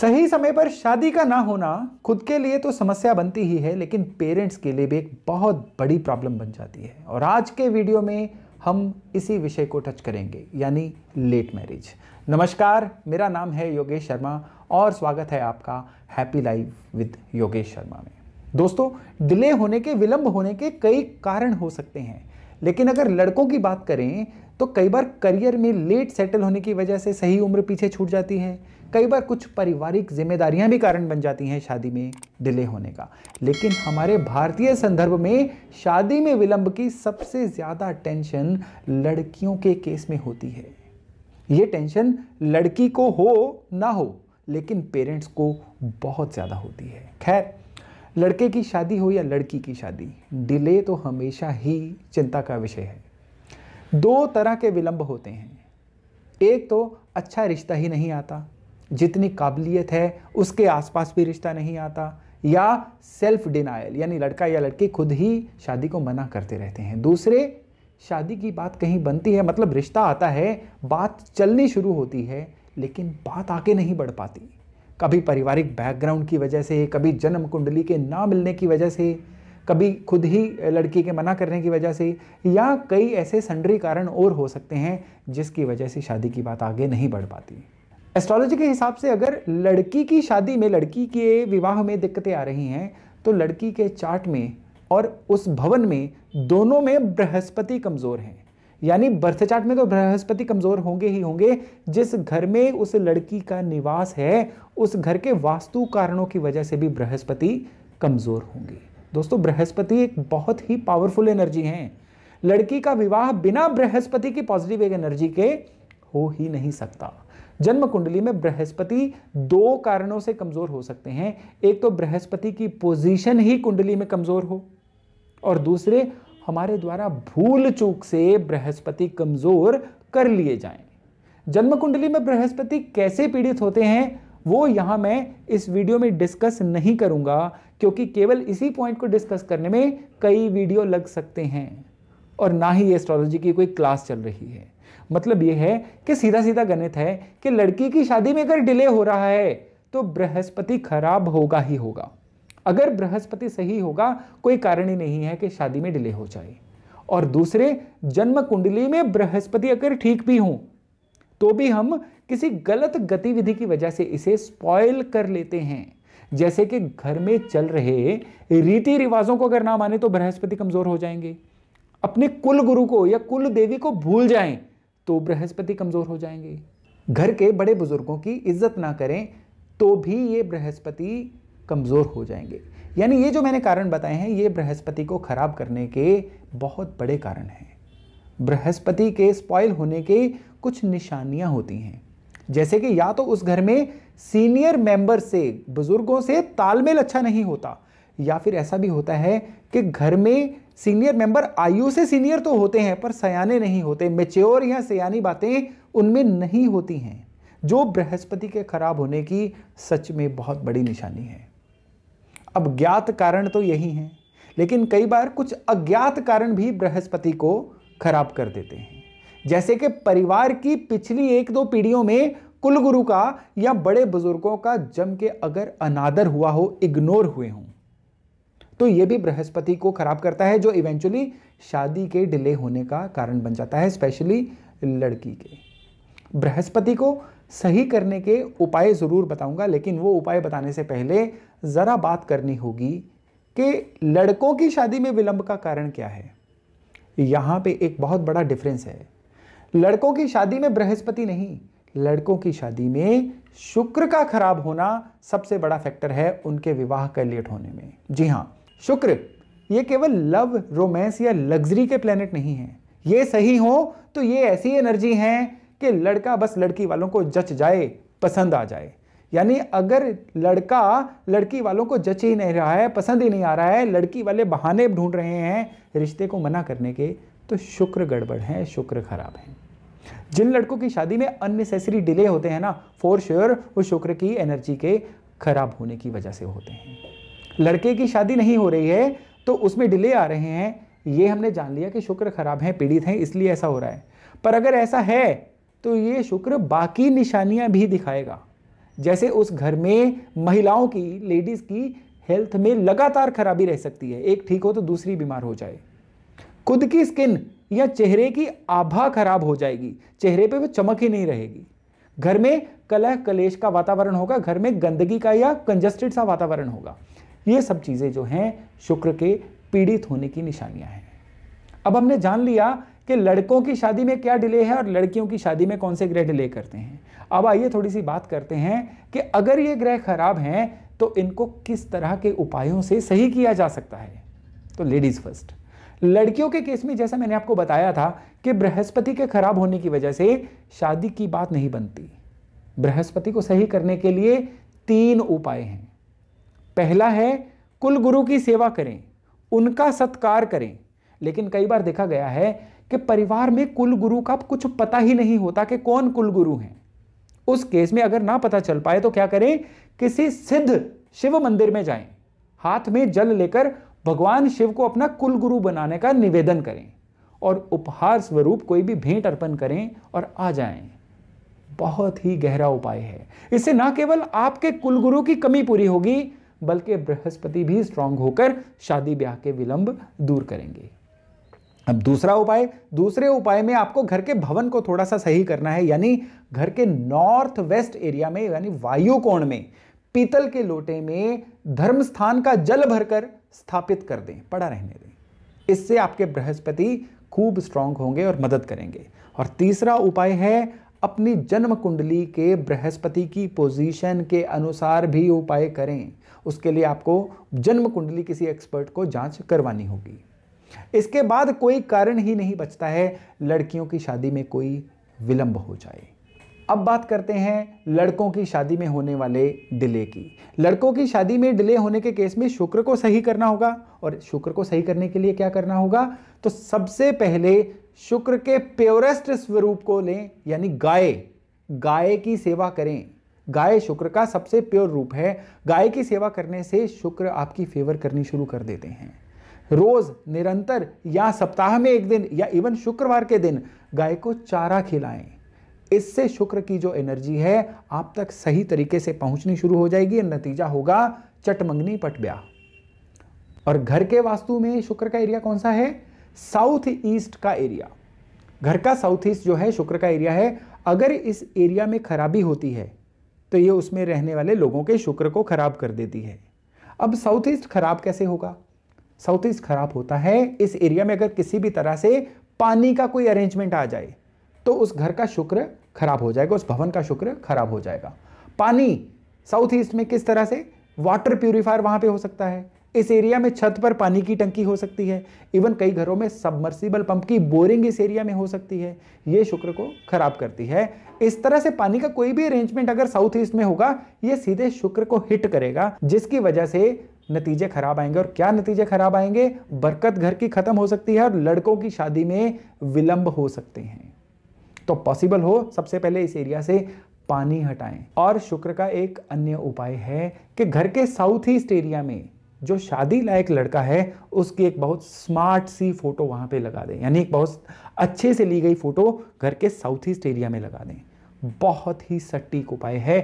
सही समय पर शादी का ना होना खुद के लिए तो समस्या बनती ही है लेकिन पेरेंट्स के लिए भी एक बहुत बड़ी प्रॉब्लम बन जाती है और आज के वीडियो में हम इसी विषय को टच करेंगे यानी लेट मैरिज नमस्कार मेरा नाम है योगेश शर्मा और स्वागत है आपका happy life with Yogesh Sharma में दोस्तों डिले होने के विलंब होने के कई कारण हो सकते हैं लेकिन अगर लड़कों की बात करें तो कई बार करियर में लेट सेटल होने की वजह से सही उम्र पीछे छूट जाती है कई बार कुछ पारिवारिक जिम्मेदारियां भी कारण बन जाती हैं शादी में डिले होने का लेकिन हमारे भारतीय संदर्भ में शादी में विलंब की सबसे ज़्यादा टेंशन लड़कियों के केस में होती है ये टेंशन लड़की को हो ना हो लेकिन पेरेंट्स को बहुत ज़्यादा होती है खैर लड़के की शादी हो या लड़की की शादी डिले तो हमेशा ही चिंता का विषय है दो तरह के विलंब होते हैं एक तो अच्छा रिश्ता ही नहीं आता जितनी काबिलियत है उसके आसपास भी रिश्ता नहीं आता या सेल्फ डिनाइल यानी लड़का या लड़की खुद ही शादी को मना करते रहते हैं दूसरे शादी की बात कहीं बनती है मतलब रिश्ता आता है बात चलनी शुरू होती है लेकिन बात आगे नहीं बढ़ पाती कभी पारिवारिक बैकग्राउंड की वजह से कभी जन्म कुंडली के ना मिलने की वजह से कभी खुद ही लड़की के मना करने की वजह से या कई ऐसे संडरी कारण और हो सकते हैं जिसकी वजह से शादी की बात आगे नहीं बढ़ पाती एस्ट्रोलॉजी के हिसाब से अगर लड़की की शादी में लड़की के विवाह में दिक्कतें आ रही हैं तो लड़की के चार्ट में और उस भवन में दोनों में बृहस्पति कमज़ोर हैं यानी बर्थ चार्ट में तो बृहस्पति कमजोर होंगे ही होंगे जिस घर में उस लड़की का निवास है उस घर के वास्तु कारणों की वजह से भी बृहस्पति कमजोर होंगे दोस्तों बृहस्पति एक बहुत ही पावरफुल एनर्जी है लड़की का विवाह बिना बृहस्पति की पॉजिटिव एनर्जी के हो ही नहीं सकता जन्म कुंडली में बृहस्पति दो कारणों से कमजोर हो सकते हैं एक तो बृहस्पति की पोजीशन ही कुंडली में कमजोर हो और दूसरे हमारे द्वारा भूल चूक से बृहस्पति कमजोर कर लिए जाएं जन्म कुंडली में बृहस्पति कैसे पीड़ित होते हैं वो यहां मैं इस वीडियो में डिस्कस नहीं करूंगा क्योंकि केवल इसी पॉइंट को डिस्कस करने में कई वीडियो लग सकते हैं और ना ही एस्ट्रोलॉजी की कोई क्लास चल रही है मतलब यह है कि सीधा सीधा गणित है कि लड़की की शादी में अगर डिले हो रहा है तो बृहस्पति खराब होगा ही होगा अगर बृहस्पति सही होगा कोई कारण ही नहीं है कि शादी में डिले हो जाए और दूसरे जन्म कुंडली में बृहस्पति अगर ठीक भी हो तो भी हम किसी गलत गतिविधि की वजह से इसे स्पॉयल कर लेते हैं जैसे कि घर में चल रहे रीति रिवाजों को अगर ना माने तो बृहस्पति कमजोर हो जाएंगे अपने कुल गुरु को या कुल देवी को भूल जाएं तो बृहस्पति कमजोर हो जाएंगे घर के बड़े बुजुर्गों की इज्जत ना करें तो भी ये बृहस्पति कमज़ोर हो जाएंगे यानी ये जो मैंने कारण बताए हैं ये बृहस्पति को खराब करने के बहुत बड़े कारण हैं बृहस्पति के स्पॉयल होने के कुछ निशानियां होती हैं जैसे कि या तो उस घर में सीनियर मेंबर से बुजुर्गों से तालमेल अच्छा नहीं होता या फिर ऐसा भी होता है कि घर में सीनियर मेंबर आयु से सीनियर तो होते हैं पर सयाने नहीं होते मेच्योर या सयानी बातें उनमें नहीं होती हैं जो बृहस्पति के खराब होने की सच में बहुत बड़ी निशानी है अब ज्ञात कारण तो यही हैं लेकिन कई बार कुछ अज्ञात कारण भी बृहस्पति को खराब कर देते हैं जैसे कि परिवार की पिछली एक दो पीढ़ियों में कुलगुरु का या बड़े बुजुर्गों का जम के अगर अनादर हुआ हो इग्नोर हुए हों तो यह भी बृहस्पति को खराब करता है जो इवेंचुअली शादी के डिले होने का कारण बन जाता है स्पेशली लड़की के बृहस्पति को सही करने के उपाय ज़रूर बताऊंगा लेकिन वो उपाय बताने से पहले ज़रा बात करनी होगी कि लड़कों की शादी में विलंब का कारण क्या है यहाँ पे एक बहुत बड़ा डिफरेंस है लड़कों की शादी में बृहस्पति नहीं लड़कों की शादी में शुक्र का खराब होना सबसे बड़ा फैक्टर है उनके विवाह के लेट होने में जी हाँ शुक्र ये केवल लव रोमांस या लग्जरी के प्लेनेट नहीं है ये सही हो तो ये ऐसी एनर्जी है कि लड़का बस लड़की वालों को जच जाए पसंद आ जाए यानी अगर लड़का लड़की वालों को जच ही नहीं रहा है पसंद ही नहीं आ रहा है लड़की वाले बहाने ढूंढ रहे हैं रिश्ते को मना करने के तो शुक्र गड़बड़ है शुक्र खराब है जिन लड़कों की शादी में अननेसेसरी डिले होते हैं ना फोर श्योर वो शुक्र की एनर्जी के खराब होने की वजह से होते हैं लड़के की शादी नहीं हो रही है तो उसमें डिले आ रहे हैं ये हमने जान लिया कि शुक्र खराब है पीड़ित हैं इसलिए ऐसा हो रहा है पर अगर ऐसा है तो ये शुक्र बाकी निशानियां भी दिखाएगा जैसे उस घर में महिलाओं की लेडीज़ की हेल्थ में लगातार खराबी रह सकती है एक ठीक हो तो दूसरी बीमार हो जाए खुद की स्किन या चेहरे की आभा खराब हो जाएगी चेहरे पे वो चमक ही नहीं रहेगी घर में कलह कलेश का वातावरण होगा घर में गंदगी का या कंजस्टेड सा वातावरण होगा ये सब चीज़ें जो हैं शुक्र के पीड़ित होने की निशानियां हैं अब हमने जान लिया कि लड़कों की शादी में क्या डिले है और लड़कियों की शादी में कौन से ग्रह डिले करते हैं अब आइए थोड़ी सी बात करते हैं कि अगर ये ग्रह खराब हैं तो इनको किस तरह के उपायों से सही किया जा सकता है तो लेडीज़ फर्स्ट लड़कियों के केस में जैसा मैंने आपको बताया था कि बृहस्पति के खराब होने की वजह से शादी की बात नहीं बनती बृहस्पति को सही करने के लिए तीन उपाय हैं पहला है कुल गुरु की सेवा करें उनका सत्कार करें लेकिन कई बार देखा गया है कि परिवार में कुल गुरु का कुछ पता ही नहीं होता कि कौन कुल गुरु हैं उस केस में अगर ना पता चल पाए तो क्या करें किसी सिद्ध शिव मंदिर में जाएं हाथ में जल लेकर भगवान शिव को अपना कुल गुरु बनाने का निवेदन करें और उपहार स्वरूप कोई भी भेंट अर्पण करें और आ जाएं बहुत ही गहरा उपाय है इससे ना केवल आपके कुलगुरु की कमी पूरी होगी बल्कि बृहस्पति भी स्ट्रांग होकर शादी ब्याह के विलंब दूर करेंगे अब दूसरा उपाय दूसरे उपाय में आपको घर के भवन को थोड़ा सा सही करना है यानी घर के नॉर्थ वेस्ट एरिया में यानी वायु कोण में पीतल के लोटे में धर्म स्थान का जल भरकर स्थापित कर दें पड़ा रहने दें इससे आपके बृहस्पति खूब स्ट्रांग होंगे और मदद करेंगे और तीसरा उपाय है अपनी जन्म कुंडली के बृहस्पति की पोजीशन के अनुसार भी उपाय करें उसके लिए आपको जन्म कुंडली किसी एक्सपर्ट को जांच करवानी होगी इसके बाद कोई कारण ही नहीं बचता है लड़कियों की शादी में कोई विलंब हो जाए अब बात करते हैं लड़कों की शादी में होने वाले डिले की लड़कों की शादी में डिले होने के केस में शुक्र को सही करना होगा और शुक्र को सही करने के लिए क्या करना होगा तो सबसे पहले शुक्र के प्योरेस्ट स्वरूप को लें यानी गाय गाय की सेवा करें गाय शुक्र का सबसे प्योर रूप है गाय की सेवा करने से शुक्र आपकी फेवर करनी शुरू कर देते हैं रोज निरंतर या सप्ताह में एक दिन या इवन शुक्रवार के दिन गाय को चारा खिलाएं इससे शुक्र की जो एनर्जी है आप तक सही तरीके से पहुंचनी शुरू हो जाएगी नतीजा होगा चटमंगनी पटब्या और घर के वास्तु में शुक्र का एरिया कौन सा है साउथ ईस्ट का एरिया घर का साउथ ईस्ट जो है शुक्र का एरिया है अगर इस एरिया में खराबी होती है तो ये उसमें रहने वाले लोगों के शुक्र को खराब कर देती है अब साउथ ईस्ट खराब कैसे होगा साउथ ईस्ट खराब होता है इस एरिया में अगर किसी भी तरह से पानी का कोई अरेंजमेंट आ जाए तो उस घर का शुक्र खराब हो जाएगा उस भवन का शुक्र खराब हो जाएगा पानी साउथ ईस्ट में किस तरह से वाटर प्यूरिफायर वहां पे हो सकता है इस एरिया में छत पर पानी की टंकी हो सकती है इवन कई घरों में सबमर्सिबल पंप की बोरिंग इस एरिया में हो सकती है यह शुक्र को खराब करती है इस तरह से पानी का कोई भी अरेंजमेंट अगर साउथ ईस्ट में होगा ये सीधे शुक्र को हिट करेगा जिसकी वजह से नतीजे खराब आएंगे और क्या नतीजे खराब आएंगे बरकत घर की खत्म हो सकती है और लड़कों की शादी में विलंब हो सकते हैं तो पॉसिबल हो सबसे पहले इस एरिया से पानी हटाएं और शुक्र का एक अन्य उपाय है कि घर के साउथ ईस्ट एरिया में जो शादी लायक लड़का है उसकी एक बहुत स्मार्ट सी फोटो वहां पे लगा दें यानी एक बहुत अच्छे से ली गई फोटो घर के साउथ ईस्ट एरिया में लगा दें बहुत ही सटीक उपाय है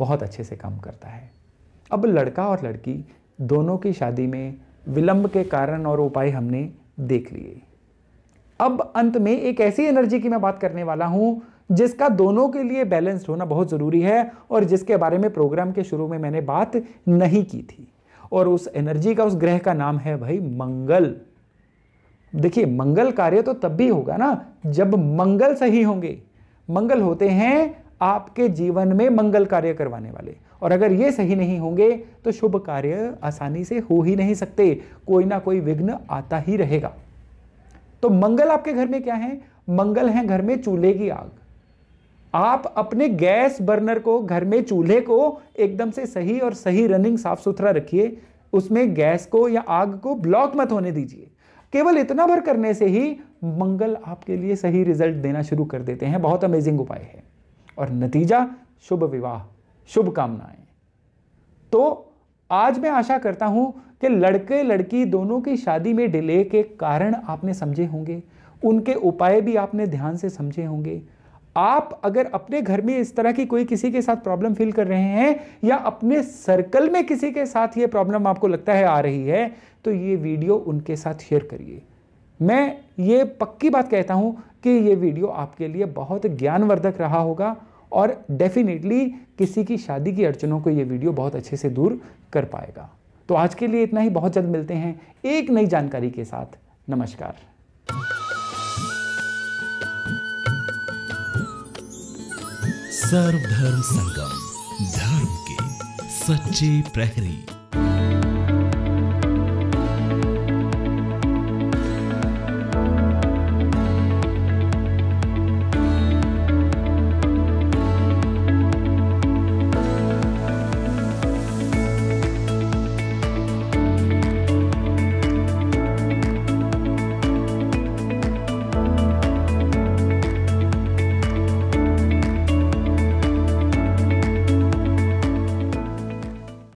बहुत अच्छे से काम करता है अब लड़का और लड़की दोनों की शादी में विलंब के कारण और उपाय हमने देख लिए अब अंत में एक ऐसी एनर्जी की मैं बात करने वाला हूं जिसका दोनों के लिए बैलेंस्ड होना बहुत ज़रूरी है और जिसके बारे में प्रोग्राम के शुरू में मैंने बात नहीं की थी और उस एनर्जी का उस ग्रह का नाम है भाई मंगल देखिए मंगल कार्य तो तब भी होगा ना जब मंगल सही होंगे मंगल होते हैं आपके जीवन में मंगल कार्य करवाने वाले और अगर ये सही नहीं होंगे तो शुभ कार्य आसानी से हो ही नहीं सकते कोई ना कोई विघ्न आता ही रहेगा तो मंगल आपके घर में क्या है मंगल है घर में चूल्हे की आग आप अपने गैस बर्नर को घर में चूल्हे को एकदम से सही और सही रनिंग साफ सुथरा रखिए उसमें गैस को या आग को ब्लॉक मत होने दीजिए केवल इतना भर करने से ही मंगल आपके लिए सही रिजल्ट देना शुरू कर देते हैं बहुत अमेजिंग उपाय है और नतीजा शुभ विवाह शुभकामनाएं तो आज मैं आशा करता हूं कि लड़के लड़की दोनों की शादी में डिले के कारण आपने समझे होंगे उनके उपाय भी आपने ध्यान से समझे होंगे आप अगर अपने घर में इस तरह की कोई किसी के साथ प्रॉब्लम फील कर रहे हैं या अपने सर्कल में किसी के साथ ये प्रॉब्लम आपको लगता है आ रही है तो ये वीडियो उनके साथ शेयर करिए मैं ये पक्की बात कहता हूँ कि ये वीडियो आपके लिए बहुत ज्ञानवर्धक रहा होगा और डेफिनेटली किसी की शादी की अड़चनों को ये वीडियो बहुत अच्छे से दूर कर पाएगा तो आज के लिए इतना ही बहुत जल्द मिलते हैं एक नई जानकारी के साथ नमस्कार सर्वधर्म संगम धर्म के सच्चे प्रहरी